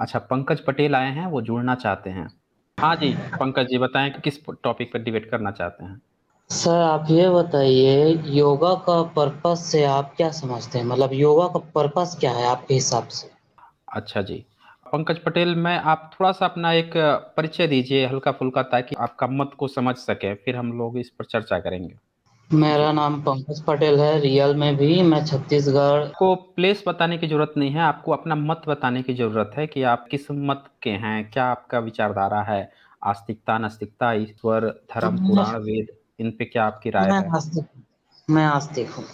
अच्छा पंकज पटेल आए हैं वो जुड़ना चाहते हैं हाँ जी पंकज जी बताएं कि किस टॉपिक पर डिबेट करना चाहते हैं सर आप ये बताइए योगा का पर्पस से आप क्या समझते हैं मतलब योगा का पर्पस क्या है आपके हिसाब से अच्छा जी पंकज पटेल मैं आप थोड़ा सा अपना एक परिचय दीजिए हल्का फुल्का ताकि आपका मत को समझ सके फिर हम लोग इस पर चर्चा करेंगे मेरा नाम पंकज पटेल है रियल में भी मैं छत्तीसगढ़ को प्लेस बताने की जरूरत नहीं है आपको अपना मत बताने की जरूरत है कि आप किस मत के हैं क्या आपका विचारधारा है आस्तिकता नास्तिकता ईश्वर धर्म पुराण वेद इन पे क्या आपकी राय मैं है मैं आस्तिक हूँ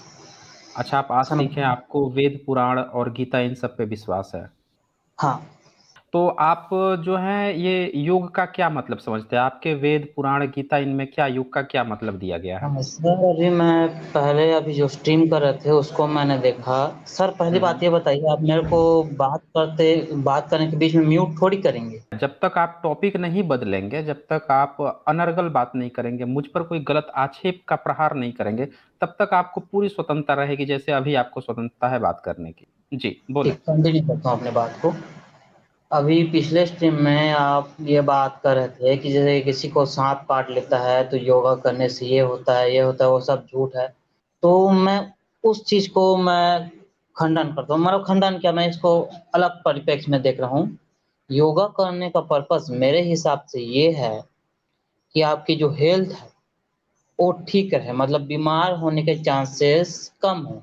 अच्छा आप आस्तिक हैं आपको वेद पुराण और गीता इन सब पे विश्वास है हाँ तो आप जो है ये युग का क्या मतलब समझते हैं आपके वेद पुराण गीता इनमें क्या युग का क्या मतलब दिया गया है सर अभी मैं पहले अभी जो स्ट्रीम कर रहे थे उसको मैंने देखा सर पहली बात हम्म। ये बताइए आप मेरे को बात करते बात करने के बीच में म्यूट थोड़ी करेंगे जब तक आप टॉपिक नहीं बदलेंगे जब तक आप अनर्गल बात नहीं करेंगे मुझ पर कोई गलत आक्षेप का प्रहार नहीं करेंगे तब तक आपको पूरी स्वतंत्रता रहेगी जैसे अभी आपको स्वतंत्रता है बात करने की जी बोलिए कंटिन्यू करता हूँ अपने बात को अभी पिछले स्ट्रीम में आप ये बात कर रहे थे कि जैसे किसी को सांप काट लेता है तो योगा करने से ये होता है ये होता है वो सब झूठ है तो मैं उस चीज को मैं खंडन करता हूँ मतलब खंडन क्या मैं इसको अलग परिप्रेक्ष्य में देख रहा हूँ योगा करने का पर्पस मेरे हिसाब से ये है कि आपकी जो हेल्थ है वो ठीक रहे मतलब बीमार होने के चांसेस कम हो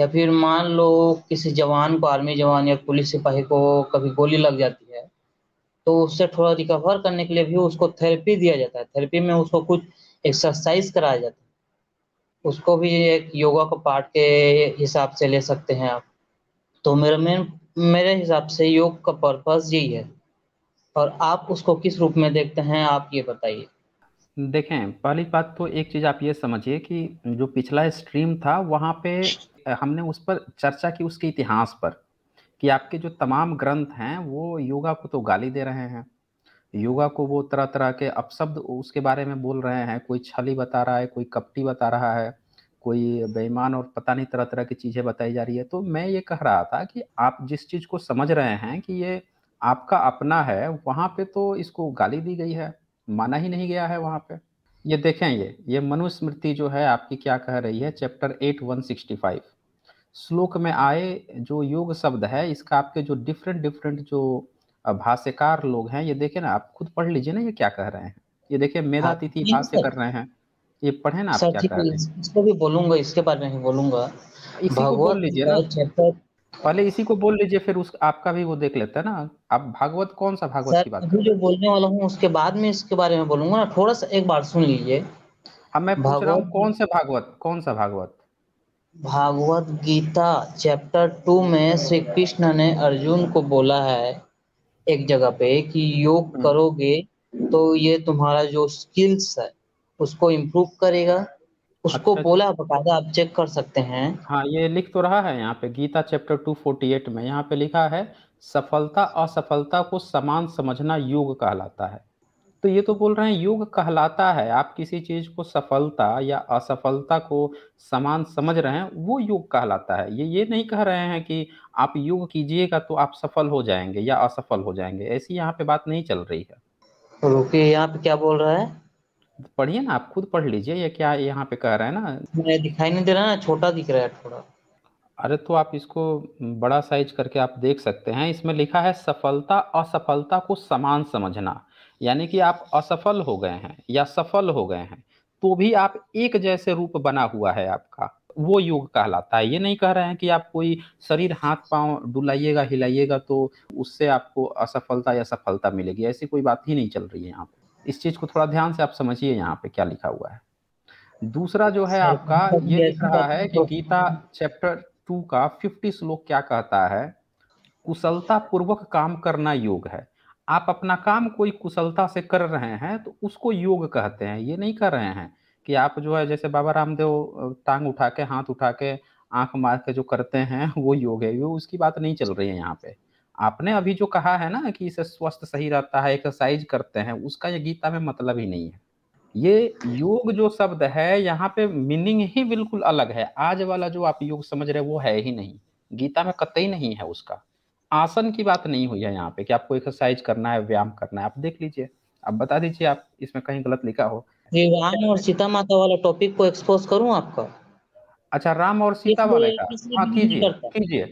या फिर मान लो किसी जवान को आर्मी जवान या पुलिस सिपाही को कभी गोली लग जाती है तो उससे थोड़ा रिकवर करने के लिए भी उसको थेरेपी दिया जाता है थेरेपी में उसको कुछ एक्सरसाइज कराया जाता है उसको भी एक योगा का पार्ट के हिसाब से ले सकते हैं आप तो मेरे में मेरे हिसाब से योग का पर्पस यही है और आप उसको किस रूप में देखते हैं आप ये बताइए देखें पहली बात तो एक चीज़ आप ये समझिए कि जो पिछला स्ट्रीम था वहाँ पे हमने उस पर चर्चा की उसके इतिहास पर कि आपके जो तमाम ग्रंथ हैं वो योगा को तो गाली दे रहे हैं योगा को वो तरह तरह के अपशब्द उसके बारे में बोल रहे हैं कोई छली बता रहा है कोई कपटी बता रहा है कोई बेईमान और पता नहीं तरह तरह की चीज़ें बताई जा रही है तो मैं ये कह रहा था कि आप जिस चीज़ को समझ रहे हैं कि ये आपका अपना है वहाँ पे तो इसको गाली दी गई है माना ही नहीं गया है वहाँ पे ये देखें ये ये मनुस्मृति जो है आपकी क्या कह रही है chapter eight one sixty five श्लोक में आए जो योग शब्द है इसका आपके जो डिफरेंट डिफरेंट जो भाष्यकार लोग हैं ये देखें ना आप खुद पढ़ लीजिए ना ये क्या कह रहे हैं ये देखिए मेधा हाँ, तिथि भाष्य कर रहे हैं ये पढ़े ना आप क्या कह रहे हैं इसको भी बोलूंगा इसके बारे में ही बोलूंगा भगवत बोल लीजिए ना चैप्टर पहले इसी को बोल लीजिए फिर उस आपका भी वो देख लेते हैं ना आप भागवत कौन सा भागवत की बात जो बोलने वाला हूँ उसके बाद में इसके बारे में बोलूंगा ना थोड़ा सा एक बार सुन लीजिए अब मैं पूछ रहा हूँ कौन सा भागवत कौन सा भागवत भागवत गीता चैप्टर टू में श्री कृष्ण ने अर्जुन को बोला है एक जगह पे कि योग हम्म। करोगे तो ये तुम्हारा जो स्किल्स है उसको इम्प्रूव करेगा उसको अच्छा बोला बकायदा आप चेक कर सकते हैं हाँ ये लिख तो रहा है यहाँ पे गीता चैप्टर 248 में यहाँ पे लिखा है सफलता असफलता को समान समझना योग कहलाता है तो ये तो बोल रहे हैं योग कहलाता है आप किसी चीज को सफलता या असफलता को समान समझ रहे हैं वो योग कहलाता है ये ये नहीं कह रहे हैं कि आप योग कीजिएगा तो आप सफल हो जाएंगे या असफल हो जाएंगे ऐसी यहाँ पे बात नहीं चल रही है रुकिए यहाँ पे क्या बोल रहा है पढ़िए ना आप खुद पढ़ लीजिए ये क्या यहाँ पे कह रहा है ना मैं दिखाई नहीं दे रहा है छोटा दिख रहा है थोड़ा अरे तो आप इसको बड़ा साइज करके आप देख सकते हैं इसमें लिखा है सफलता असफलता को समान समझना यानी कि आप असफल हो गए हैं या सफल हो गए हैं तो भी आप एक जैसे रूप बना हुआ है आपका वो योग कहलाता है ये नहीं कह रहे हैं कि आप कोई शरीर हाथ पांव डुलाइएगा हिलाइएगा तो उससे आपको असफलता या सफलता मिलेगी ऐसी कोई बात ही नहीं चल रही है यहाँ पे इस चीज को थोड़ा ध्यान से आप समझिए यहाँ पे क्या लिखा हुआ है दूसरा जो है अच्छा, आपका तो ये लिखा है, है कि गीता चैप्टर टू का फिफ्टी श्लोक क्या कहता है कुशलता पूर्वक काम करना योग है आप अपना काम कोई कुशलता से कर रहे हैं तो उसको योग कहते हैं ये नहीं कर रहे हैं कि आप जो है जैसे बाबा रामदेव टांग उठा के हाथ उठा के आंख मार के जो करते हैं वो योग है वो उसकी बात नहीं चल रही है यहाँ पे आपने अभी जो कहा है ना कि इसे स्वस्थ सही रहता है एक्सरसाइज करते हैं उसका ये गीता में मतलब ही नहीं है ये योग जो शब्द है यहाँ पे मीनिंग ही बिल्कुल अलग है आज वाला जो आप योग समझ रहे वो है ही नहीं गीता में कतई नहीं है उसका आसन की बात नहीं हुई है यहाँ पे कि आपको एक्सरसाइज करना है व्यायाम करना है आप देख लीजिए आप बता दीजिए आप इसमें कहीं गलत लिखा हो जी राम और सीता माता वाला टॉपिक को एक्सपोज करूं आपका अच्छा राम और सीता वाला हाँ कीजिए कीजिए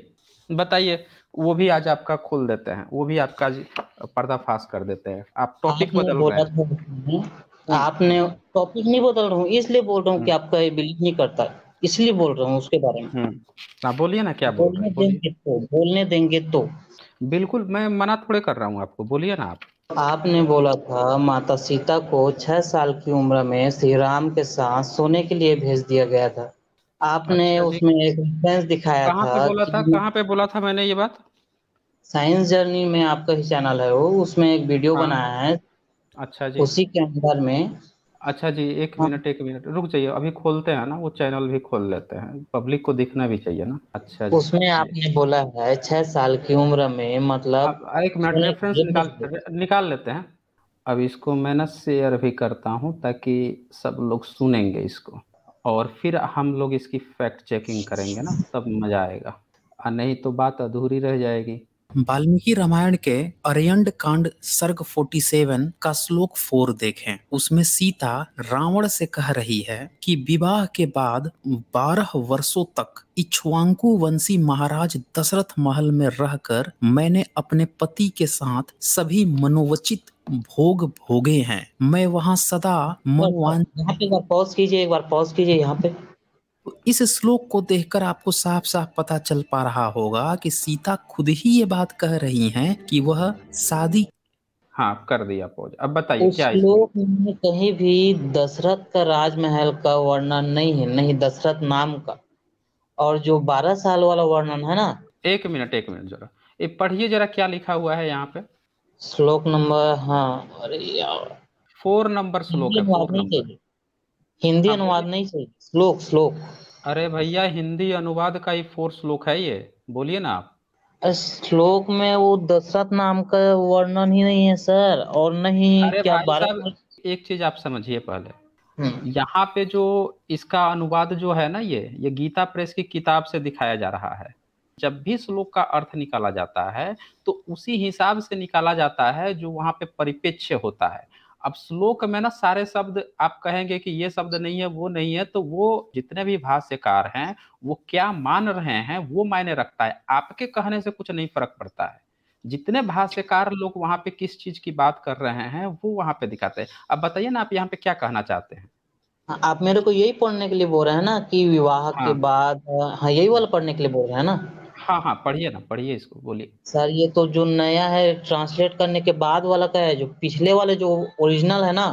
बताइए वो भी आज आपका खोल देते हैं वो भी आपका पर्दाफाश कर देते हैं आप टॉपिक बदल रहे हैं आपने टॉपिक नहीं बदल रहा हूँ इसलिए बोल रहा हूँ कि आपका ये बिलीव नहीं करता इसलिए बोल रहा हूँ उसके बारे में हम्म, ना बोलिए ना क्या बोल देंगे तो बोलने देंगे तो बिल्कुल मैं मना थोड़े कर रहा हूँ आपको बोलिए ना आप आपने बोला था माता सीता को छह साल की उम्र में श्री राम के साथ सोने के लिए भेज दिया गया था आपने अच्छा उसमें एक रेफरेंस दिखाया कहाँ पे था बोला था कहां पे बोला था मैंने ये बात? साइंस जर्नी में आपका ही चैनल है वो, उसमें एक वीडियो हाँ। बनाया है। अच्छा जी। उसी के अंदर में अच्छा जी, एक हाँ। मिनट, एक मिनट रुक जाइए, अभी खोलते हैं ना, वो चैनल भी खोल लेते हैं, पब्लिक को दिखना भी चाहिए ना। अच्छा जी, उसमें आपने बोला है छह साल की उम्र में मतलब एक मिनट रेफरेंस निकाल निकाल लेते हैं। अब इसको मैं ना शेयर भी करता हूँ ताकि सब लोग सुनेंगे इसको। और फिर हम लोग इसकी फैक्ट चेकिंग करेंगे ना तब मजा आएगा और नहीं तो बात अधूरी रह जाएगी वाल्मीकि रामायण के अरयंड कांड सर्ग 47 का श्लोक 4 देखें उसमें सीता रावण से कह रही है कि विवाह के बाद 12 वर्षों तक इच्छुआंकु वंशी महाराज दशरथ महल में रहकर मैंने अपने पति के साथ सभी मनोवचित भोग भोगे हैं मैं वहाँ सदा मनवान यहाँ पे पॉज कीजिए एक बार पॉज कीजिए यहाँ पे इस श्लोक को देखकर आपको साफ साफ पता चल पा रहा होगा कि सीता खुद ही ये बात कह रही हैं कि वह शादी हाँ कर दिया पॉज अब बताइए क्या श्लोक में कहीं भी दशरथ का राजमहल का वर्णन नहीं है नहीं दशरथ नाम का और जो बारह साल वाला वर्णन है ना एक मिनट एक मिनट जरा ये पढ़िए जरा क्या लिखा हुआ है यहाँ पे श्लोक नंबर हाँ अरे यार फोर नंबर श्लोक हिंदी अनुवाद नहीं चाहिए हिंदी हाँ, अनुवाद नहीं चाहिए श्लोक श्लोक अरे भैया हिंदी अनुवाद का ही फोर श्लोक है ये बोलिए ना आप श्लोक में वो दशरथ नाम का वर्णन ही नहीं है सर और नहीं क्या बारह एक चीज आप समझिए पहले हम्म। यहाँ पे जो इसका अनुवाद जो है ना ये ये गीता प्रेस की किताब से दिखाया जा रहा है जब भी श्लोक का अर्थ निकाला जाता है तो उसी हिसाब से निकाला जाता है जो वहाँ पे परिपेक्ष्य होता है अब श्लोक में ना सारे शब्द आप कहेंगे कि ये शब्द नहीं है वो नहीं है तो वो जितने भी भाष्यकार हैं वो क्या मान रहे हैं वो मायने रखता है आपके कहने से कुछ नहीं फर्क पड़ता है जितने भाष्यकार लोग वहाँ पे किस चीज की बात कर रहे हैं वो वहाँ पे दिखाते हैं अब बताइए ना आप यहाँ पे क्या कहना चाहते हैं हाँ, आप मेरे को यही पढ़ने के लिए बोल रहे हैं ना कि विवाह हाँ। के बाद हाँ यही वाला पढ़ने के लिए बोल रहे हैं ना हाँ हाँ पढ़िए ना पढ़िए इसको बोलिए सर ये तो जो नया है ट्रांसलेट करने के बाद वाला का है जो पिछले वाले जो ओरिजिनल है ना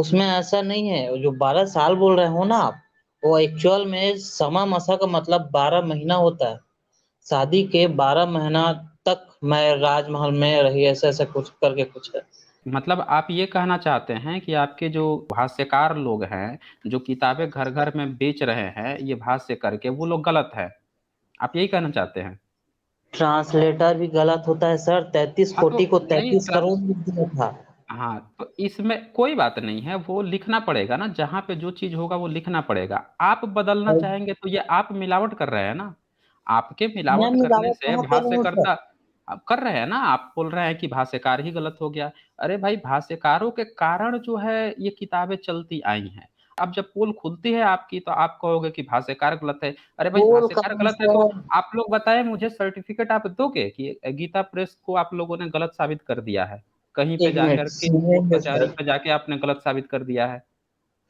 उसमें ऐसा नहीं है जो बारह साल बोल रहे हो ना आप वो एक्चुअल में समा मसा का मतलब बारह महीना होता है शादी के बारह महीना तक मैं राजमहल में रही ऐसा ऐसा कुछ करके कुछ है मतलब आप ये कहना चाहते हैं कि आपके जो भाष्यकार लोग हैं जो किताबें घर घर में बेच रहे हैं ये भाष्य करके वो लोग गलत है आप यही कहना चाहते हैं ट्रांसलेटर भी गलत होता है सर तैतीस हाँ, तो को तैतीस करोड़ था हाँ तो इसमें कोई बात नहीं है वो लिखना पड़ेगा ना जहाँ पे जो चीज होगा वो लिखना पड़ेगा आप बदलना चाहेंगे तो ये आप मिलावट कर रहे हैं ना आपके मिलावट करने से भाष्यकर्ता आप कर रहे हैं ना आप बोल रहे हैं कि भाष्यकार ही गलत हो गया अरे भाई भाष्यकारों के कारण जो है ये किताबें चलती आई हैं आप जब पोल खुलती है आपकी तो आप कहोगे कि भाष्यकार गलत है अरे भाई भाष्यकार गलत है तो आप लोग बताए मुझे सर्टिफिकेट आप दोगे कि गीता प्रेस को आप लोगों ने गलत साबित कर दिया है कहीं पे जाकर के जाके आपने गलत साबित कर दिया है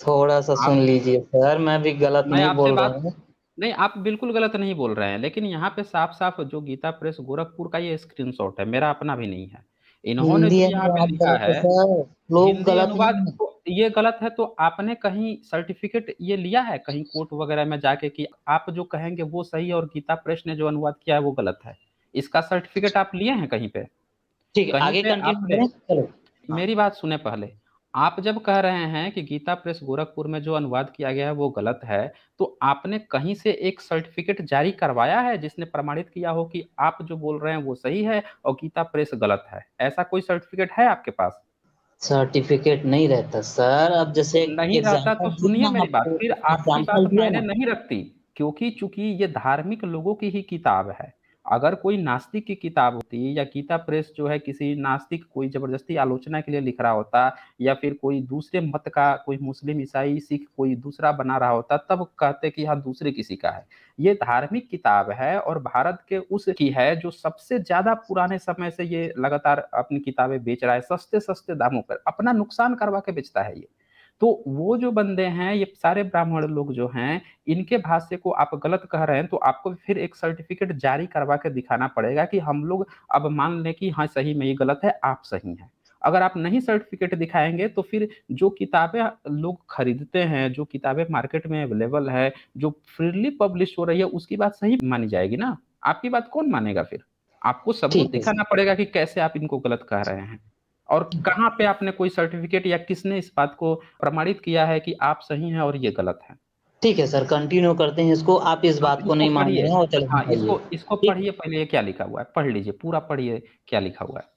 थोड़ा सा सुन लीजिए सर मैं भी गलत नहीं बोल रहा हूँ नहीं आप बिल्कुल गलत नहीं बोल रहे हैं लेकिन यहाँ पे साफ साफ जो गीता प्रेस गोरखपुर का ये स्क्रीनशॉट है मेरा अपना भी नहीं है इन्होंने हिंदी यहाँ पे अनुवाद लिखा है तो अनुवाद तो ये गलत है तो आपने कहीं सर्टिफिकेट ये लिया है कहीं कोर्ट वगैरह में जाके कि आप जो कहेंगे वो सही है और गीता प्रेस ने जो अनुवाद किया है वो गलत है इसका सर्टिफिकेट आप लिए हैं कहीं पे ठीक है कहीं आगे पे मेरी बात सुने पहले आप जब कह रहे हैं कि गीता प्रेस गोरखपुर में जो अनुवाद किया गया है वो गलत है, तो आपने कहीं से एक सर्टिफ़िकेट जारी करवाया है जिसने प्रमाणित किया हो कि आप जो बोल रहे हैं वो सही है और गीता प्रेस गलत है? ऐसा कोई सर्टिफ़िकेट है आपके पास? सर्टिफ़िकेट नहीं रहता सर, अब जैसे नहीं रहता तो सुनिए मेरी बात, फिर आपकी बात मैंने नहीं रखती, क्योंकि चूंकि ये धार्मिक लोगों की ही किताब है। अगर कोई नास्तिक की किताब होती या गीता प्रेस जो है किसी नास्तिक कोई जबरदस्ती आलोचना के लिए लिख रहा होता या फिर कोई दूसरे मत का कोई मुस्लिम ईसाई सिख कोई दूसरा बना रहा होता तब कहते कि यहाँ दूसरे किसी का है ये धार्मिक किताब है और भारत के उस की है जो सबसे ज्यादा पुराने समय से ये लगातार अपनी किताबें बेच रहा है सस्ते सस्ते दामों पर अपना नुकसान करवा के बेचता है ये तो वो जो बंदे हैं ये सारे ब्राह्मण लोग जो हैं इनके भाष्य को आप गलत कह रहे हैं तो आपको फिर एक सर्टिफिकेट जारी करवा के दिखाना पड़ेगा कि हम लोग अब मान लें कि हाँ सही में ये गलत है आप सही हैं अगर आप नहीं सर्टिफिकेट दिखाएंगे तो फिर जो किताबें लोग खरीदते हैं जो किताबें मार्केट में अवेलेबल है जो फ्रीली पब्लिश हो रही है उसकी बात सही मानी जाएगी ना आपकी बात कौन मानेगा फिर आपको सबूत दिखाना पड़ेगा कि कैसे आप इनको गलत कह रहे हैं और कहाँ पे आपने कोई सर्टिफिकेट या किसने इस बात को प्रमाणित किया है कि आप सही हैं और ये गलत है ठीक है सर कंटिन्यू करते हैं इसको आप इस बात को नहीं मानिए हाँ, हाँ इसको इसको पढ़िए पहले क्या लिखा हुआ है पढ़ लीजिए पूरा पढ़िए क्या लिखा हुआ है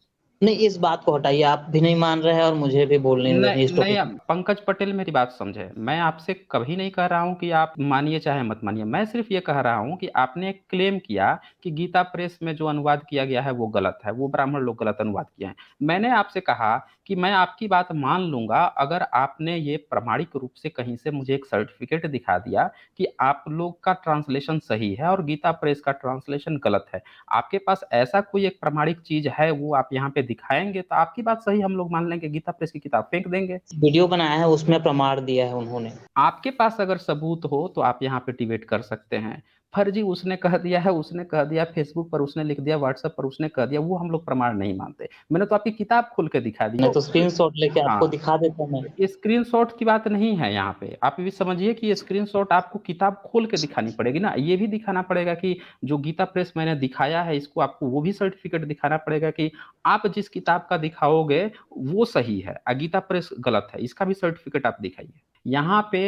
नहीं इस बात को हटाइए आप भी नहीं मान रहे हैं और मुझे भी बोलने नहीं, नहीं पंकज पटेल मेरी बात समझे मैं आपसे कभी नहीं कह रहा हूँ कि आप मानिए चाहे मत मानिए मैं सिर्फ ये कह रहा हूँ कि आपने क्लेम किया कि गीता प्रेस में जो अनुवाद किया गया है वो गलत है वो ब्राह्मण लोग गलत अनुवाद किए हैं मैंने आपसे कहा कि मैं आपकी बात मान लूंगा अगर आपने ये प्रमाणिक रूप से कहीं से मुझे एक सर्टिफिकेट दिखा दिया कि आप लोग का ट्रांसलेशन सही है और गीता प्रेस का ट्रांसलेशन गलत है आपके पास ऐसा कोई एक प्रमाणिक चीज है वो आप यहाँ पे दिखाएंगे तो आपकी बात सही हम लोग मान लेंगे गीता प्रेस की किताब फेंक देंगे वीडियो बनाया है उसमें प्रमाण दिया है उन्होंने आपके पास अगर सबूत हो तो आप यहाँ पे डिबेट कर सकते हैं फर्जी उसने कह दिया है उसने कह दिया फेसबुक पर उसने लिख दिया व्हाट्सएप पर उसने कह दिया वो हम लोग प्रमाण नहीं मानते मैंने तो आपकी किताब खोल के दिखा दी तो शॉट लेके हाँ, आपको दिखा देता हूँ शॉट की बात नहीं है यहाँ पे आप भी समझिए कि शॉट आपको किताब खोल के दिखानी पड़ेगी ना ये भी दिखाना पड़ेगा कि जो गीता प्रेस मैंने दिखाया है इसको आपको वो भी सर्टिफिकेट दिखाना पड़ेगा कि आप जिस किताब का दिखाओगे वो सही है गीता प्रेस गलत है इसका भी सर्टिफिकेट आप दिखाइए यहाँ पे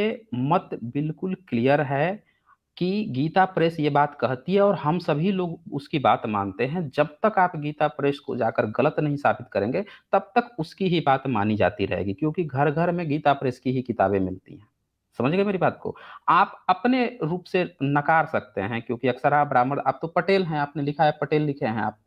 मत बिल्कुल क्लियर है कि गीता प्रेस ये बात कहती है और हम सभी लोग उसकी बात मानते हैं जब तक आप गीता प्रेस को जाकर गलत नहीं साबित करेंगे तब तक उसकी ही बात मानी जाती रहेगी क्योंकि घर घर में गीता प्रेस की ही किताबें मिलती हैं समझ गए मेरी बात को आप अपने रूप से नकार सकते हैं क्योंकि अक्सर आप ब्राह्मण आप तो पटेल हैं आपने लिखा है पटेल लिखे हैं आप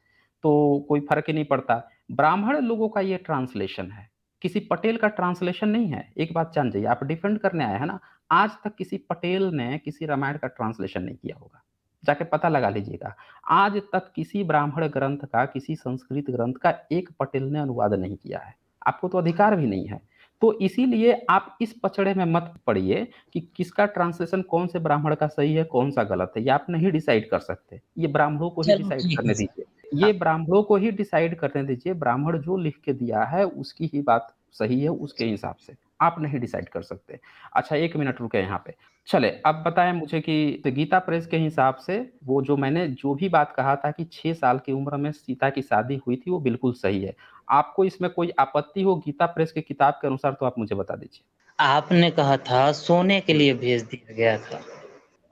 तो कोई फर्क ही नहीं पड़ता ब्राह्मण लोगों का ये ट्रांसलेशन है किसी पटेल का ट्रांसलेशन नहीं है एक बात जान जाइए आप डिफेंड करने आए हैं ना आज तक किसी पटेल ने किसी रामायण का ट्रांसलेशन नहीं किया होगा जाके पता लगा लीजिएगा आज तक किसी ब्राह्मण ग्रंथ का किसी संस्कृत ग्रंथ का एक पटेल ने अनुवाद नहीं किया है आपको तो अधिकार भी नहीं है तो इसीलिए आप इस पचड़े में मत पड़िए कि किसका ट्रांसलेशन कौन से ब्राह्मण का सही है कौन सा गलत है ये आप नहीं डिसाइड कर सकते ये ब्राह्मणों को ही डिसाइड करने दीजिए ये ब्राह्मणों को ही डिसाइड करने दीजिए ब्राह्मण जो लिख के दिया है उसकी ही बात सही है उसके हिसाब से आप नहीं डिसाइड कर सकते अच्छा एक मिनट रुके यहाँ पे चले अब बताएं मुझे कि गीता प्रेस के हिसाब से वो जो मैंने जो भी बात कहा था कि छह साल की उम्र में सीता की शादी हुई थी वो बिल्कुल सही है आपको इसमें कोई आपत्ति हो गीता प्रेस की किताब के अनुसार तो आप मुझे बता दीजिए आपने कहा था सोने के लिए भेज दिया गया था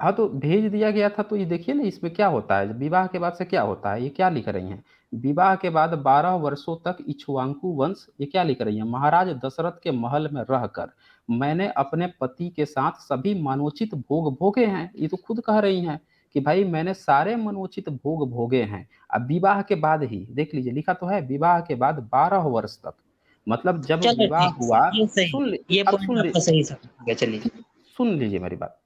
हाँ तो भेज दिया गया था तो ये देखिए ना इसमें क्या होता है विवाह के बाद से क्या होता है ये क्या लिख रही हैं विवाह के बाद बारह वर्षों तक इच्छुआंकु वंश ये क्या लिख रही है महाराज दशरथ के महल में रहकर मैंने अपने पति के साथ सभी मनोचित भोग भोगे हैं ये तो खुद कह रही हैं कि भाई मैंने सारे मनोचित भोग भोगे हैं अब विवाह के बाद ही देख लीजिए लिखा तो है विवाह के बाद बारह वर्ष तक मतलब जब विवाह हुआ सुन ये सुन लीजिए मेरी बात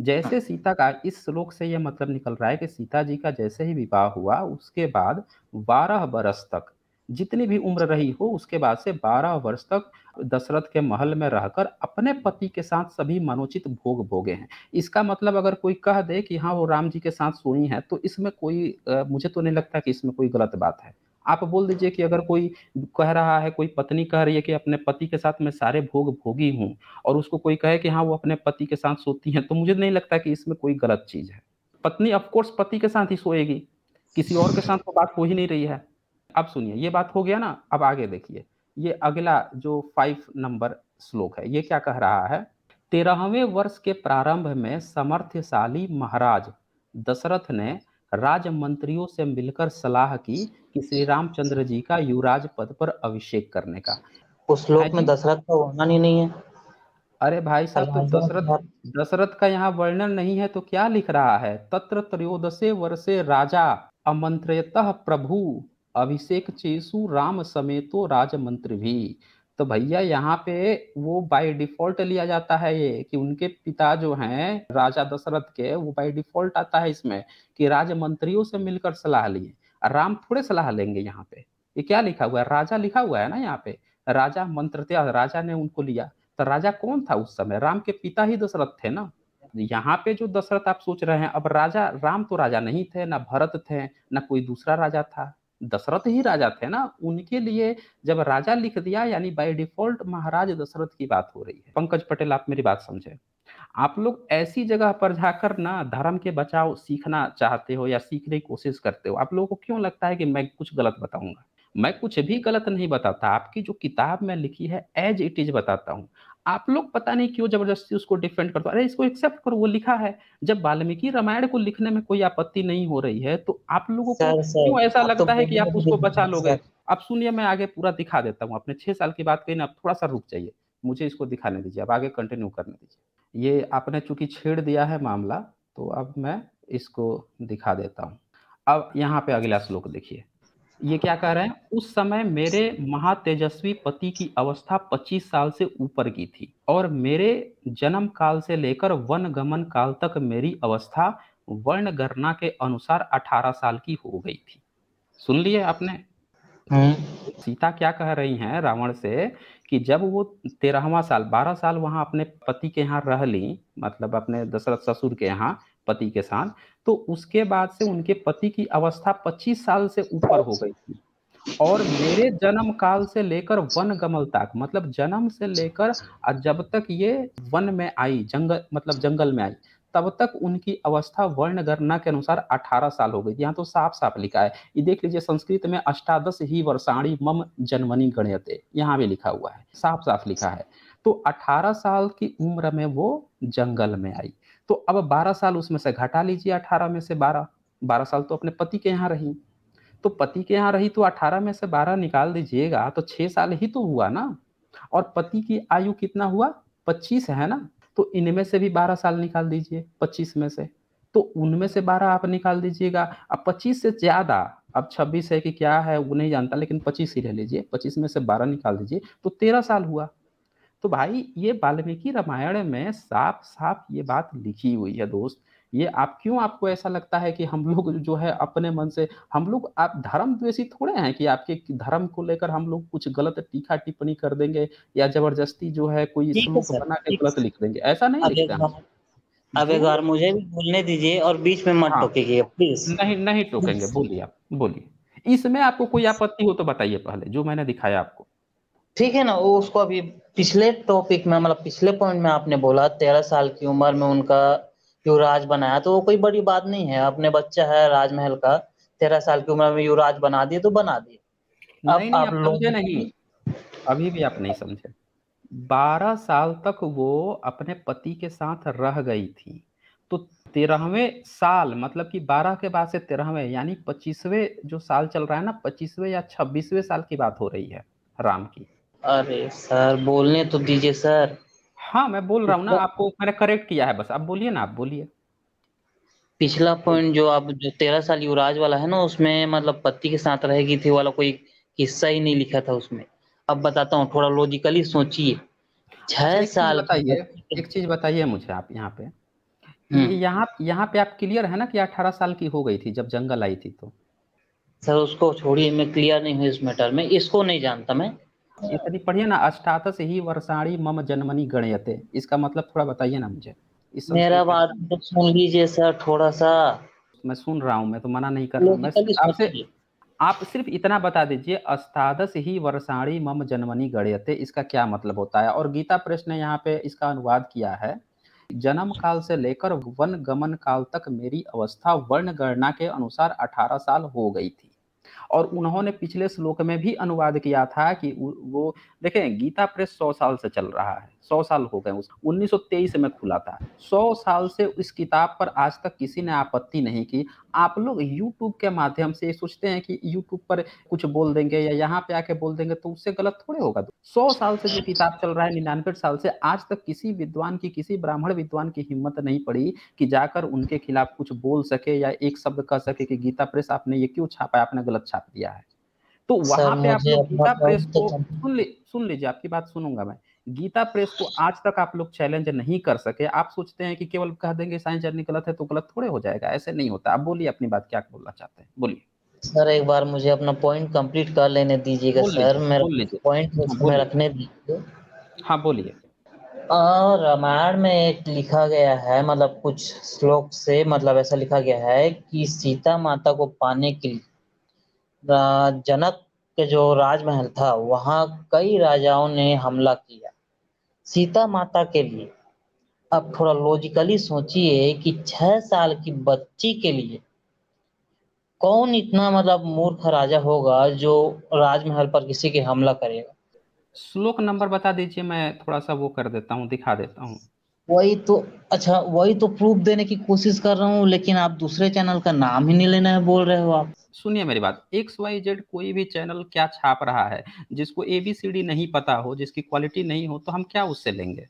हाँ। जैसे सीता का इस श्लोक से यह मतलब निकल रहा है कि सीता जी का जैसे ही विवाह हुआ उसके बाद बारह बरस तक जितनी भी उम्र रही हो उसके बाद से बारह वर्ष तक दशरथ के महल में रहकर अपने पति के साथ सभी मनोचित भोग भोगे हैं इसका मतलब अगर कोई कह दे कि हाँ वो राम जी के साथ सोई है तो इसमें कोई मुझे तो नहीं लगता कि इसमें कोई गलत बात है आप बोल दीजिए कि अगर कोई कह रहा है कोई पत्नी कह रही है कि अपने पति के साथ मैं सारे भोग भोगी हूँ और उसको कोई कहे कि हाँ वो अपने पति के साथ सोती है तो मुझे नहीं लगता कि इसमें कोई गलत चीज़ है पत्नी ऑफकोर्स पति के साथ ही सोएगी किसी और के साथ तो बात हो ही नहीं रही है अब सुनिए ये बात हो गया ना अब आगे देखिए ये अगला जो फाइव नंबर श्लोक है ये क्या कह रहा है तेरहवें वर्ष के प्रारंभ में समर्थ्यशाली महाराज दशरथ ने राज्य मंत्रियों से मिलकर सलाह की कि श्री रामचंद्र जी का युवराज पद पर अभिषेक करने का उस श्लोक में दशरथ का वर्णन ही नहीं है अरे भाई साहब तो दशरथ दशरथ का यहाँ वर्णन नहीं है तो क्या लिख रहा है तत्र त्रयोदशे वर्षे राजा अमंत्रयत प्रभु अभिषेक चेसु राम समेतो राज मंत्री भी तो भैया यहाँ पे वो बाय डिफॉल्ट लिया जाता है ये कि उनके पिता जो हैं राजा दशरथ के वो बाय डिफॉल्ट आता है इसमें कि मंत्रियों से मिलकर सलाह लिए राम थोड़े सलाह लेंगे यहाँ पे ये क्या लिखा हुआ है राजा लिखा हुआ है ना यहाँ पे राजा मंत्र राजा ने उनको लिया तो राजा कौन था उस समय राम के पिता ही दशरथ थे ना यहाँ पे जो दशरथ आप सोच रहे हैं अब राजा राम तो राजा नहीं थे ना भरत थे ना कोई दूसरा राजा था दशरथ ही राजा थे ना उनके लिए जब राजा लिख दिया यानी बाय डिफॉल्ट महाराज दशरथ की बात हो रही है पंकज पटेल आप मेरी बात समझे आप लोग ऐसी जगह पर जाकर ना धर्म के बचाव सीखना चाहते हो या सीखने की कोशिश करते हो आप लोगों को क्यों लगता है कि मैं कुछ गलत बताऊंगा मैं कुछ भी गलत नहीं बताता आपकी जो किताब में लिखी है एज इट इज बताता हूँ आप लोग पता नहीं क्यों जबरदस्ती उसको डिफेंड करते अरे इसको एक्सेप्ट करो वो लिखा है जब वाल्मीकि रामायण को लिखने में कोई आपत्ति नहीं हो रही है तो आप लोगों को क्यों ऐसा तो लगता है कि आप उसको बचा लोगे अब सुनिए मैं आगे पूरा दिखा देता हूँ आपने छह साल की बात कही ना आप थोड़ा सा रुक जाइए मुझे इसको दिखाने दीजिए अब आगे कंटिन्यू करने दीजिए ये आपने चूंकि छेड़ दिया है मामला तो अब मैं इसको दिखा देता हूँ अब यहाँ पे अगला श्लोक देखिए ये क्या कह रहे हैं उस समय मेरे महातेजस्वी पति की अवस्था 25 साल से ऊपर की थी और मेरे जन्म काल से लेकर वन गमन काल तक मेरी अवस्था वर्ण गणना के अनुसार 18 साल की हो गई थी सुन लिए आपने हम्म। सीता क्या कह रही हैं रावण से कि जब वो तेरहवा साल बारह साल वहां अपने पति के यहाँ रह ली मतलब अपने दशरथ ससुर के यहाँ पति के साथ तो उसके बाद से उनके पति की अवस्था 25 साल से ऊपर हो गई थी और मेरे जन्म काल से लेकर वन गमल तक मतलब जन्म से लेकर जब तक ये वन में आई जंगल मतलब जंगल में आई तब तक उनकी अवस्था वर्ण गणना के अनुसार 18 साल हो गई यहाँ तो साफ साफ लिखा है ये देख लीजिए संस्कृत में अष्टादश ही वर्षाणी मम जन्मनी गणयते यहाँ भी लिखा हुआ है साफ साफ लिखा है तो 18 साल की उम्र में वो जंगल में आई तो अब बारह साल उसमें से घटा लीजिए अठारह में से बारह बारह साल तो अपने पति के यहाँ रही तो पति के यहाँ रही तो अठारह में से बारह निकाल दीजिएगा तो छह साल ही तो हुआ ना और पति की आयु कितना हुआ पच्चीस है ना तो इनमें से भी बारह साल निकाल दीजिए पच्चीस में से तो उनमें से बारह आप निकाल दीजिएगा अब पच्चीस से ज्यादा अब छब्बीस है कि क्या है वो नहीं जानता लेकिन पच्चीस ही रह लीजिए पच्चीस में से बारह निकाल दीजिए तो तेरह साल हुआ तो भाई ये वाल्मीकि रामायण में साफ साफ ये बात लिखी हुई है दोस्त ये आप क्यों आपको ऐसा लगता है कि हम लोग जो है अपने मन से हम लोग आप धर्म द्वेषी थोड़े हैं कि आपके धर्म को लेकर हम लोग कुछ गलत टीका टिप्पणी कर देंगे या जबरदस्ती जो है कोई श्लोक बना के गलत लिख देंगे ऐसा नहीं लिखते हैं अब एक बार मुझे भी बोलने दीजिए और बीच में मत हाँ, टोकेंगे प्लीज नहीं नहीं टोकेंगे बोलिए आप बोलिए इसमें आपको कोई आपत्ति हो तो बताइए पहले जो मैंने दिखाया आपको ठीक है ना वो उसको अभी पिछले टॉपिक में मतलब पिछले पॉइंट में आपने बोला तेरह साल की उम्र में उनका युवराज बनाया तो वो कोई बड़ी बात नहीं है अपने बच्चा है राजमहल का तेरह साल की उम्र में युवराज बना दिए तो बना दिए अब नहीं, आप, लोग नहीं अभी भी आप नहीं समझे बारह साल तक वो अपने पति के साथ रह गई थी तो तेरहवें साल मतलब कि बारह के बाद से तेरहवें यानी पच्चीसवें जो साल चल रहा है ना पच्चीसवें या छब्बीसवें साल की बात हो रही है राम की अरे सर बोलने तो दीजिए सर हाँ मैं बोल रहा हूँ ना तो- आपको मैंने करेक्ट किया है बस आप बोलिए ना आप बोलिए पिछला पॉइंट जो आप जो तेरह साल युवराज वाला है ना उसमें मतलब पति के साथ रहेगी थी वाला कोई किस्सा ही नहीं लिखा था उसमें अब बताता हूँ थोड़ा लॉजिकली सोचिए छह अच्छा, साल बताइए एक चीज बताइए मुझे आप यहाँ पे हम्म। यहाँ यहाँ पे आप क्लियर है ना कि अठारह साल की हो गई थी जब जंगल आई थी तो सर उसको छोड़िए मैं क्लियर नहीं हूँ इस मैटर में इसको नहीं जानता मैं इतनी पढ़िए ना अष्टादश ही वर्षाणी मम जन्मनी गणयते इसका मतलब थोड़ा बताइए ना मुझे इस मेरा बात तो सुन लीजिए सर थोड़ा सा मैं सुन रहा हूँ मैं तो मना नहीं कर रहा हूँ आपसे आप सिर्फ इतना बता दीजिए अष्टादश ही वर्षाणी मम जन्मनी गणयते इसका क्या मतलब होता है और गीता प्रेस ने यहाँ पे इसका अनुवाद किया है जन्म काल से लेकर वन गमन काल तक मेरी अवस्था वर्ण गणना के अनुसार 18 साल हो गई थी और उन्होंने पिछले श्लोक में भी अनुवाद किया था कि वो देखें गीता प्रेस सौ साल से चल रहा है सौ साल हो गए उस तेईस में खुला था सौ साल से इस किताब पर आज तक किसी ने आपत्ति नहीं की आप लोग यूट्यूब के माध्यम से सोचते हैं कि यूट्यूब पर कुछ बोल देंगे या यहाँ पे आके बोल देंगे तो उससे गलत थोड़े होगा सौ साल से जो किताब चल रहा है निन्यानवे साल से आज तक किसी विद्वान की किसी ब्राह्मण विद्वान की हिम्मत नहीं पड़ी कि जाकर उनके खिलाफ कुछ बोल सके या एक शब्द कह सके कि गीता प्रेस आपने ये क्यों छापा आपने गलत छाप दिया है तो वहां पे आप गीता प्रेस को सुन ली सुन लीजिए आपकी बात सुनूंगा मैं गीता प्रेस को आज तक आप लोग चैलेंज नहीं कर सके आप सोचते हैं कि केवल कह देंगे साइंस जर्नी गलत है तो गलत थोड़े हो जाएगा ऐसे नहीं होता आप बोलिए अपनी बात क्या बोलना चाहते हैं बोलिए सर एक बार मुझे अपना पॉइंट कंप्लीट कर लेने दीजिएगा सर मेरा पॉइंट हाँ, में रखने दीजिए हाँ बोलिए रामायण में एक लिखा गया है मतलब कुछ श्लोक से मतलब ऐसा लिखा गया है कि सीता माता को पाने के लिए जनक के जो राजमहल था वहाँ कई राजाओं ने हमला किया सीता माता के लिए अब थोड़ा लॉजिकली सोचिए कि छह साल की बच्ची के लिए कौन इतना मतलब मूर्ख राजा होगा जो राजमहल पर किसी के हमला करेगा श्लोक नंबर बता दीजिए मैं थोड़ा सा वो कर देता हूँ दिखा देता हूँ वही तो अच्छा वही तो प्रूफ देने की कोशिश कर रहा हूँ लेकिन आप दूसरे चैनल का नाम ही नहीं लेना है बोल रहे हो आप सुनिए मेरी बात एक्स वाई जेड कोई भी चैनल क्या छाप रहा है जिसको ए बी सी डी नहीं पता हो जिसकी क्वालिटी नहीं हो तो हम क्या उससे लेंगे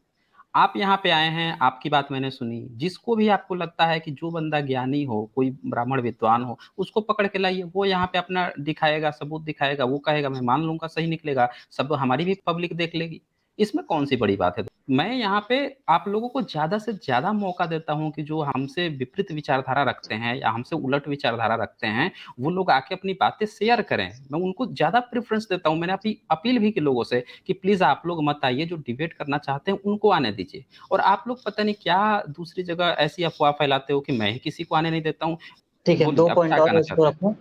आप यहाँ पे आए हैं आपकी बात मैंने सुनी जिसको भी आपको लगता है कि जो बंदा ज्ञानी हो कोई ब्राह्मण विद्वान हो उसको पकड़ के लाइए वो यहाँ पे अपना दिखाएगा सबूत दिखाएगा वो कहेगा मैं मान लूंगा सही निकलेगा सब हमारी भी पब्लिक देख लेगी इसमें कौन सी बड़ी बात है मैं यहाँ पे आप लोगों को ज्यादा से ज्यादा मौका देता हूँ कि जो हमसे विपरीत विचारधारा रखते हैं या हमसे उलट विचारधारा रखते हैं वो लोग आके अपनी बातें शेयर करें मैं उनको ज्यादा प्रेफरेंस देता हूँ मैंने अपनी अपील भी की लोगों से कि प्लीज आप लोग मत आइए जो डिबेट करना चाहते हैं उनको आने दीजिए और आप लोग पता नहीं क्या दूसरी जगह ऐसी अफवाह फैलाते हो कि मैं ही किसी को आने नहीं देता हूँ ठीक है दो पॉइंट और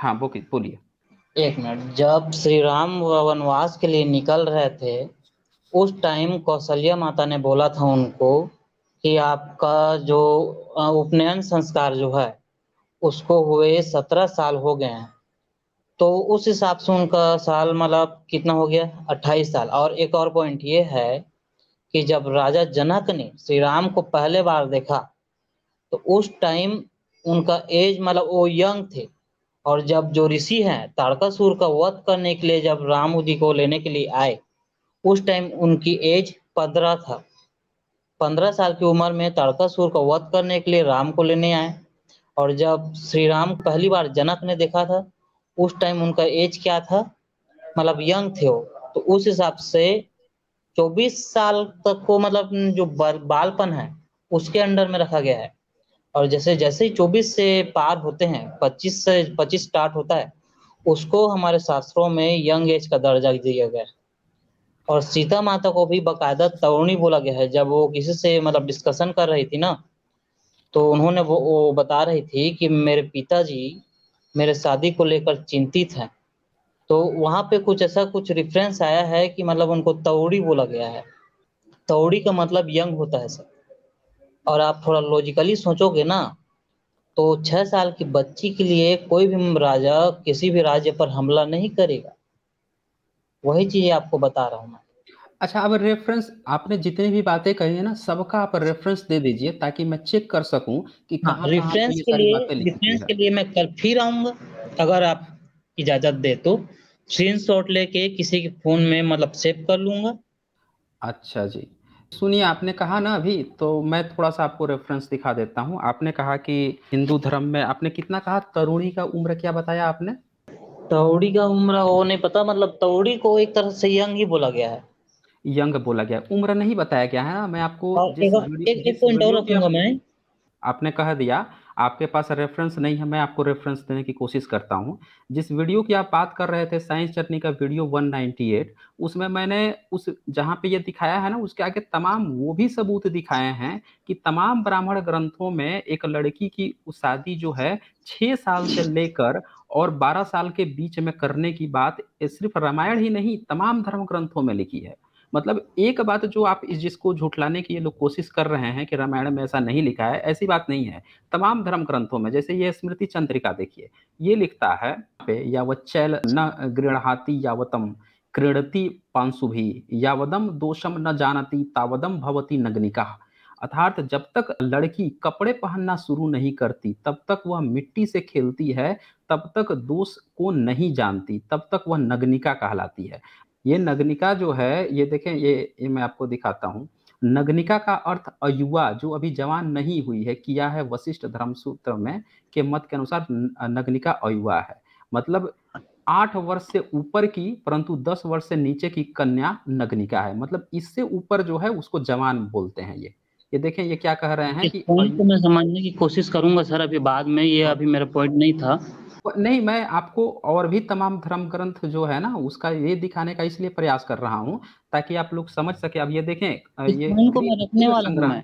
हाँ बोलिए एक मिनट जब श्री राम वनवास के लिए निकल रहे थे उस टाइम कौशल्या माता ने बोला था उनको कि आपका जो उपनयन संस्कार जो है उसको हुए सत्रह साल हो गए हैं तो उस हिसाब से उनका साल मतलब कितना हो गया अट्ठाईस साल और एक और पॉइंट ये है कि जब राजा जनक ने श्री राम को पहले बार देखा तो उस टाइम उनका एज मतलब वो यंग थे और जब जो ऋषि हैं तारकासुर का वध करने के लिए जब राम जी को लेने के लिए आए उस टाइम उनकी एज पंद्रह था पंद्रह साल की उम्र में तारकासुर का वध करने के लिए राम को लेने आए और जब श्री राम पहली बार जनक ने देखा था उस टाइम उनका एज क्या था मतलब यंग थे वो तो उस हिसाब से चौबीस साल तक को मतलब जो बालपन है उसके अंडर में रखा गया है और जैसे जैसे ही चौबीस से पार होते हैं पच्चीस से पच्चीस स्टार्ट होता है उसको हमारे शास्त्रों में यंग एज का दर्जा दिया गया है और सीता माता को भी बाकायदा तरुणी बोला गया है जब वो किसी से मतलब डिस्कशन कर रही थी ना तो उन्होंने वो, वो बता रही थी कि मेरे पिताजी मेरे शादी को लेकर चिंतित हैं तो वहाँ पे कुछ ऐसा कुछ रेफरेंस आया है कि मतलब उनको तौड़ी बोला गया है तौड़ी का मतलब यंग होता है सर और आप थोड़ा लॉजिकली सोचोगे ना तो छह साल की बच्ची के लिए कोई भी राजा किसी भी राज्य पर हमला नहीं करेगा वही चीज आपको बता रहा हूँ मैं अच्छा अब रेफरेंस आपने जितनी भी बातें कही है ना सबका आप रेफरेंस दे दीजिए ताकि मैं चेक कर सकूं कि हाँ, रेफरेंस के लिए रेफरेंस के लिए मैं कल फिर आऊंगा अगर आप इजाजत दे तो स्क्रीन शॉट लेके किसी के फोन में मतलब सेव कर लूंगा अच्छा जी सुनिए आपने कहा ना अभी तो मैं थोड़ा सा आपको रेफरेंस दिखा देता हूँ आपने कहा कि हिंदू धर्म में आपने कितना कहा तरुणी का उम्र क्या बताया आपने तौड़ी का उम्र वो नहीं पता मतलब तौड़ी को एक तरह से यंग ही बोला गया है यंग बोला गया है। उम्र नहीं बताया गया है ना मैं आपको आ, हाँ, जिस एक वीडियो- एक एक एक, एक, एक, मैं आपने कह दिया आपके पास रेफरेंस नहीं है मैं आपको रेफरेंस देने की कोशिश करता हूँ जिस वीडियो की आप बात कर रहे थे साइंस चटनी का वीडियो 198 उसमें मैंने उस जहाँ पे ये दिखाया है ना उसके आगे तमाम वो भी सबूत दिखाए हैं कि तमाम ब्राह्मण ग्रंथों में एक लड़की की शादी जो है छः साल से लेकर और 12 साल के बीच में करने की बात सिर्फ रामायण ही नहीं तमाम धर्म ग्रंथों में लिखी है मतलब एक बात जो आप इस जिसको झूठलाने की ये लोग कोशिश कर रहे हैं कि रामायण में ऐसा नहीं लिखा है ऐसी बात नहीं है तमाम धर्म ग्रंथों में जैसे ये स्मृति चंद्रिका देखिए ये लिखता है पे या वह चैल न गृहती यावतम क्रीडति भी यावदम दोषम न जानती तावदम भवती नग्निका अर्थात जब तक लड़की कपड़े पहनना शुरू नहीं करती तब तक वह मिट्टी से खेलती है तब तक दोष को नहीं जानती तब तक वह नग्निका कहलाती है ये नगनिका जो है ये देखें ये, ये मैं आपको दिखाता हूँ नगनिका का अर्थ अयुवा जो अभी जवान नहीं हुई है किया है वशिष्ठ धर्म सूत्र में के मत के अनुसार नगनिका अयुवा है मतलब आठ वर्ष से ऊपर की परंतु दस वर्ष से नीचे की कन्या नगनिका है मतलब इससे ऊपर जो है उसको जवान बोलते हैं ये ये देखें ये क्या कह रहे हैं कि पॉइंट को मैं समझने की कोशिश करूंगा सर अभी बाद में ये अभी मेरा पॉइंट नहीं था नहीं मैं आपको और भी तमाम धर्म ग्रंथ जो है ना उसका ये दिखाने का इसलिए प्रयास कर रहा हूँ ताकि आप लोग समझ सके अब ये देखें ये को मैं रखने वाला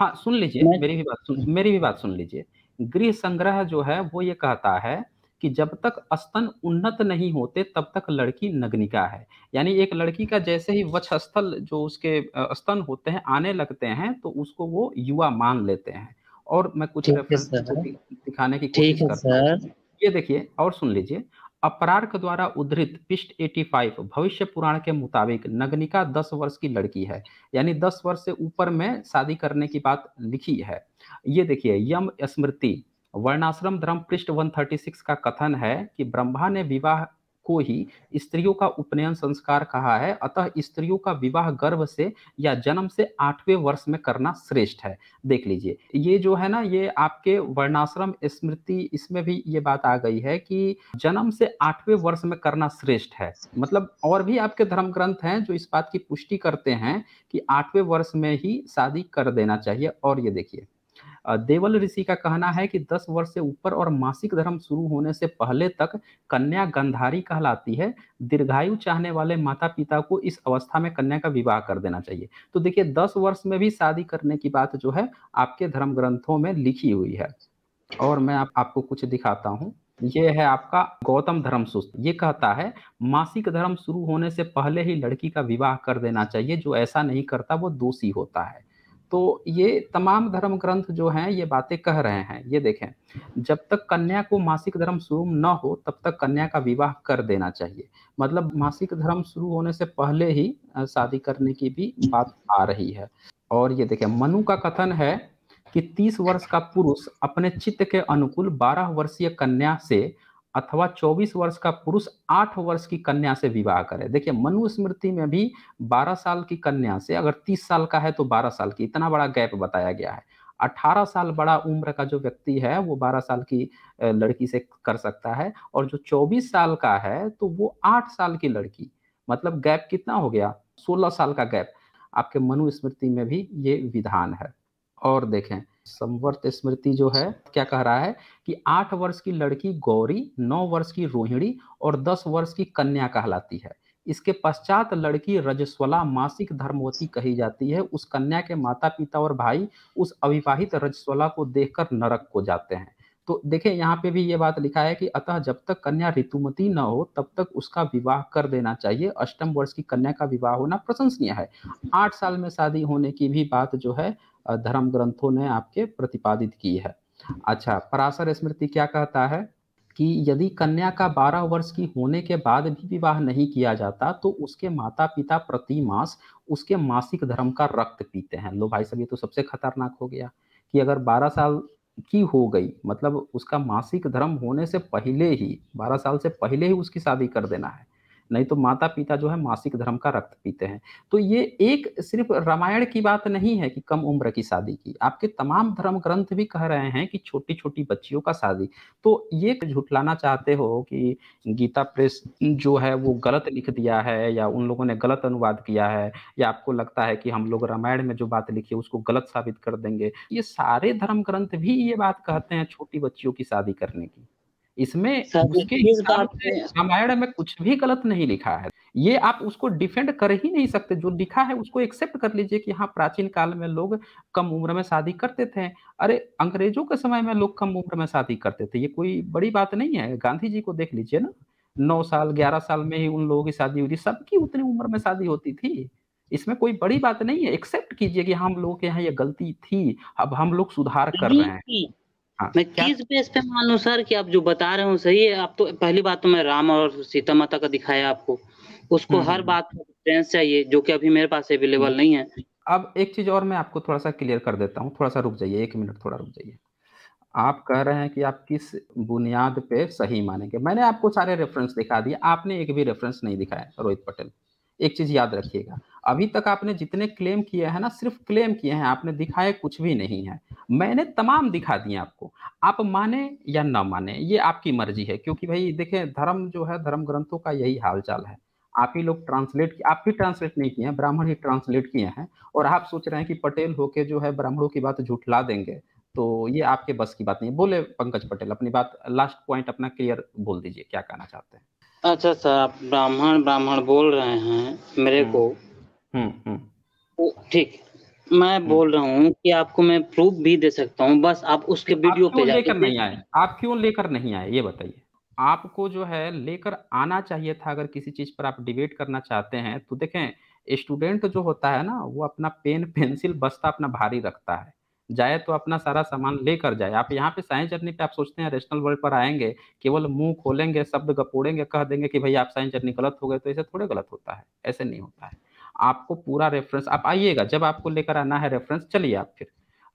हाँ सुन लीजिए मेरी भी बात सुन मेरी भी बात सुन लीजिए गृह संग्रह जो है वो ये कहता है कि जब तक स्तन उन्नत नहीं होते तब तक लड़की नग्निका है यानी एक लड़की का जैसे ही वच स्थल जो उसके स्तन होते हैं आने लगते हैं तो उसको वो युवा मान लेते हैं और मैं कुछ दिखाने की कोशिश करता हूँ ये देखिए और सुन लीजिए के द्वारा उद्धृत पिस्ट 85 भविष्य पुराण के मुताबिक नगनिका 10 वर्ष की लड़की है यानी 10 वर्ष से ऊपर में शादी करने की बात लिखी है ये देखिए यम स्मृति वर्णाश्रम धर्म पृष्ठ 136 का कथन है कि ब्रह्मा ने विवाह को ही स्त्रियों का उपनयन संस्कार कहा है अतः स्त्रियों का विवाह गर्भ से या जन्म से आठवें वर्ष में करना श्रेष्ठ है देख लीजिए ये जो है ना ये आपके वर्णाश्रम स्मृति इसमें भी ये बात आ गई है कि जन्म से आठवें वर्ष में करना श्रेष्ठ है मतलब और भी आपके धर्म ग्रंथ हैं जो इस बात की पुष्टि करते हैं कि आठवें वर्ष में ही शादी कर देना चाहिए और ये देखिए देवल ऋषि का कहना है कि दस वर्ष से ऊपर और मासिक धर्म शुरू होने से पहले तक कन्या गंधारी कहलाती है दीर्घायु चाहने वाले माता पिता को इस अवस्था में कन्या का विवाह कर देना चाहिए तो देखिए दस वर्ष में भी शादी करने की बात जो है आपके धर्म ग्रंथों में लिखी हुई है और मैं आप, आपको कुछ दिखाता हूँ ये है आपका गौतम धर्म सुस्त ये कहता है मासिक धर्म शुरू होने से पहले ही लड़की का विवाह कर देना चाहिए जो ऐसा नहीं करता वो दोषी होता है तो ये तमाम धर्म ग्रंथ जो हैं ये बातें कह रहे हैं ये देखें जब तक कन्या को मासिक धर्म शुरू न हो तब तक कन्या का विवाह कर देना चाहिए मतलब मासिक धर्म शुरू होने से पहले ही शादी करने की भी बात आ रही है और ये देखें मनु का कथन है कि तीस वर्ष का पुरुष अपने चित्त के अनुकूल बारह वर्षीय कन्या से अथवा 24 वर्ष का पुरुष 8 वर्ष की कन्या से विवाह करे देखिए मनुस्मृति में भी 12 साल की कन्या से अगर 30 साल का है तो 12 साल की इतना बड़ा गैप बताया गया है 18 साल बड़ा उम्र का जो व्यक्ति है वो 12 साल की लड़की से कर सकता है और जो 24 साल का है तो वो 8 साल की लड़की मतलब गैप कितना हो गया 16 साल का गैप आपके मनुस्मृति में भी ये विधान है और देखें संवर्त स्मृति जो है क्या कह रहा है कि आठ वर्ष की लड़की गौरी नौ वर्ष की रोहिणी और दस वर्ष की कन्या कहलाती है इसके पश्चात लड़की रजस्वला मासिक धर्मवती कही जाती है उस कन्या के माता पिता और भाई उस अविवाहित रजस्वला को देखकर नरक को जाते हैं तो देखें यहाँ पे भी ये बात लिखा है कि अतः जब तक कन्या ऋतुमती न हो तब तक उसका विवाह कर देना चाहिए अष्टम वर्ष की कन्या का विवाह होना प्रशंसनीय है आठ साल में शादी होने की भी बात जो है धर्म ग्रंथों ने आपके प्रतिपादित की है अच्छा पराशर स्मृति क्या कहता है कि यदि कन्या का बारह वर्ष की होने के बाद भी विवाह नहीं किया जाता तो उसके माता पिता प्रति मास उसके मासिक धर्म का रक्त पीते हैं लो भाई सब ये तो सबसे खतरनाक हो गया कि अगर बारह साल की हो गई मतलब उसका मासिक धर्म होने से पहले ही बारह साल से पहले ही उसकी शादी कर देना है नहीं तो माता पिता जो है मासिक धर्म का रक्त पीते हैं तो ये एक सिर्फ रामायण की बात नहीं है कि कम उम्र की शादी की आपके तमाम धर्म ग्रंथ भी कह रहे हैं कि छोटी छोटी बच्चियों का शादी तो ये झुटलाना चाहते हो कि गीता प्रेस जो है वो गलत लिख दिया है या उन लोगों ने गलत अनुवाद किया है या आपको लगता है कि हम लोग रामायण में जो बात लिखी है उसको गलत साबित कर देंगे ये सारे धर्म ग्रंथ भी ये बात कहते हैं छोटी बच्चियों की शादी करने की इसमें उसके इस बात रामायण में कुछ भी गलत नहीं लिखा है ये आप उसको डिफेंड कर ही नहीं सकते जो लिखा है उसको एक्सेप्ट कर लीजिए कि हाँ प्राचीन काल में लोग कम उम्र में शादी करते थे अरे अंग्रेजों के समय में लोग कम उम्र में शादी करते थे ये कोई बड़ी बात नहीं है गांधी जी को देख लीजिए ना नौ साल ग्यारह साल में ही उन लोगों की शादी हुई थी सबकी उतनी उम्र में शादी होती थी इसमें कोई बड़ी बात नहीं है एक्सेप्ट कीजिए कि हम लोग के यहाँ ये गलती थी अब हम लोग सुधार कर रहे हैं हाँ। मैं किस बेस पे मानूँ सर कि आप जो बता रहे हो सही है आप तो पहली बात तो मैं राम और सीता माता का दिखाया आपको उसको हम्म, हर हम्म। बात चाहिए जो कि अभी मेरे पास अवेलेबल हम्म। नहीं है अब एक चीज और मैं आपको थोड़ा सा क्लियर कर देता हूँ थोड़ा सा रुक जाइए एक मिनट थोड़ा रुक जाइए आप कह रहे हैं कि आप किस बुनियाद पे सही मानेंगे मैंने आपको सारे रेफरेंस दिखा दिए आपने एक भी रेफरेंस नहीं दिखाया रोहित पटेल एक चीज याद रखिएगा अभी तक आपने जितने क्लेम किए हैं ना सिर्फ क्लेम किए हैं आपने दिखाए कुछ भी नहीं है मैंने तमाम दिखा दिए आपको आप माने या ना माने ये आपकी मर्जी है क्योंकि भाई देखें धर्म जो है धर्म ग्रंथों का यही हालचाल है आप ही लोग ट्रांसलेट आप ही ट्रांसलेट नहीं किए हैं ब्राह्मण ही ट्रांसलेट किए हैं और आप सोच रहे हैं कि पटेल होके जो है ब्राह्मणों की बात झूठला देंगे तो ये आपके बस की बात नहीं बोले पंकज पटेल अपनी बात लास्ट पॉइंट अपना क्लियर बोल दीजिए क्या कहना चाहते हैं अच्छा सर अच्छा, आप ब्राह्मण ब्राह्मण बोल रहे हैं मेरे हम्म। को हम्म हम्म ठीक, मैं हुँ। बोल रहा हूँ कि आपको मैं प्रूफ़ भी दे सकता हूँ, बस आप उसके वीडियो पे लेकर नहीं आए? आप क्यों लेकर नहीं आए? ये बताइए। आपको जो है लेकर आना चाहिए था अगर किसी चीज़ पर आप डिबेट करना चाहते हैं, तो देखें स्टूडेंट जो होता है ना, वो अपना पेन, पेंसिल, बस्ता अपना भारी रखता है। जाए तो अपना सारा सामान लेकर जाए। आप यहाँ पे साइंस जर्नी पे आप सोचते हैं रेशनल वर्ल्ड पर आएंगे केवल मुंह खोलेंगे, शब्द गपोड़ेंगे, कह देंगे कि भाई आप साइंस जर्नी गलत हो गए, तो ऐसे थोड़े गलत होता है, ऐसे नहीं होता है। आपको पूरा रेफरेंस आप आइएगा जब आपको लेकर आना है रेफरेंस चलिए आप फिर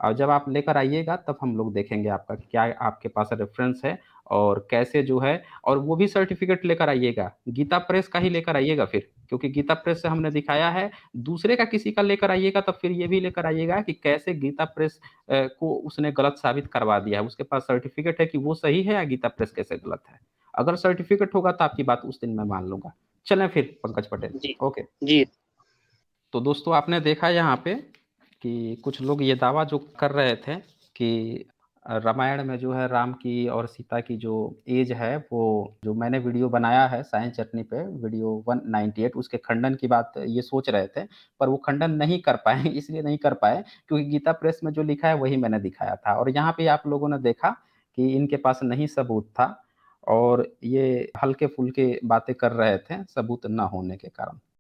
और जब आप लेकर आइएगा तब हम लोग देखेंगे आपका क्या आपके पास रेफरेंस है और कैसे जो है और वो भी सर्टिफिकेट लेकर आइएगा गीता प्रेस का ही लेकर आइएगा फिर क्योंकि गीता प्रेस से हमने दिखाया है दूसरे का किसी का लेकर आइएगा तो फिर ये भी लेकर आइएगा कि कैसे गीता प्रेस को उसने गलत साबित करवा दिया है उसके पास सर्टिफिकेट है कि वो सही है या गीता प्रेस कैसे गलत है अगर सर्टिफिकेट होगा तो आपकी बात उस दिन मैं मान लूंगा चले फिर पंकज पटेल जी, ओके जी तो दोस्तों आपने देखा यहाँ पे कि कुछ लोग ये दावा जो कर रहे थे कि रामायण में जो है राम की और सीता की जो एज है वो जो मैंने वीडियो बनाया है साइंस चटनी पे वीडियो 198 उसके खंडन की बात ये सोच रहे थे पर वो खंडन नहीं कर पाए इसलिए नहीं कर पाए क्योंकि गीता प्रेस में जो लिखा है वही मैंने दिखाया था और यहाँ पे आप लोगों ने देखा कि इनके पास नहीं सबूत था और ये हल्के फुल्के बातें कर रहे थे सबूत न होने के कारण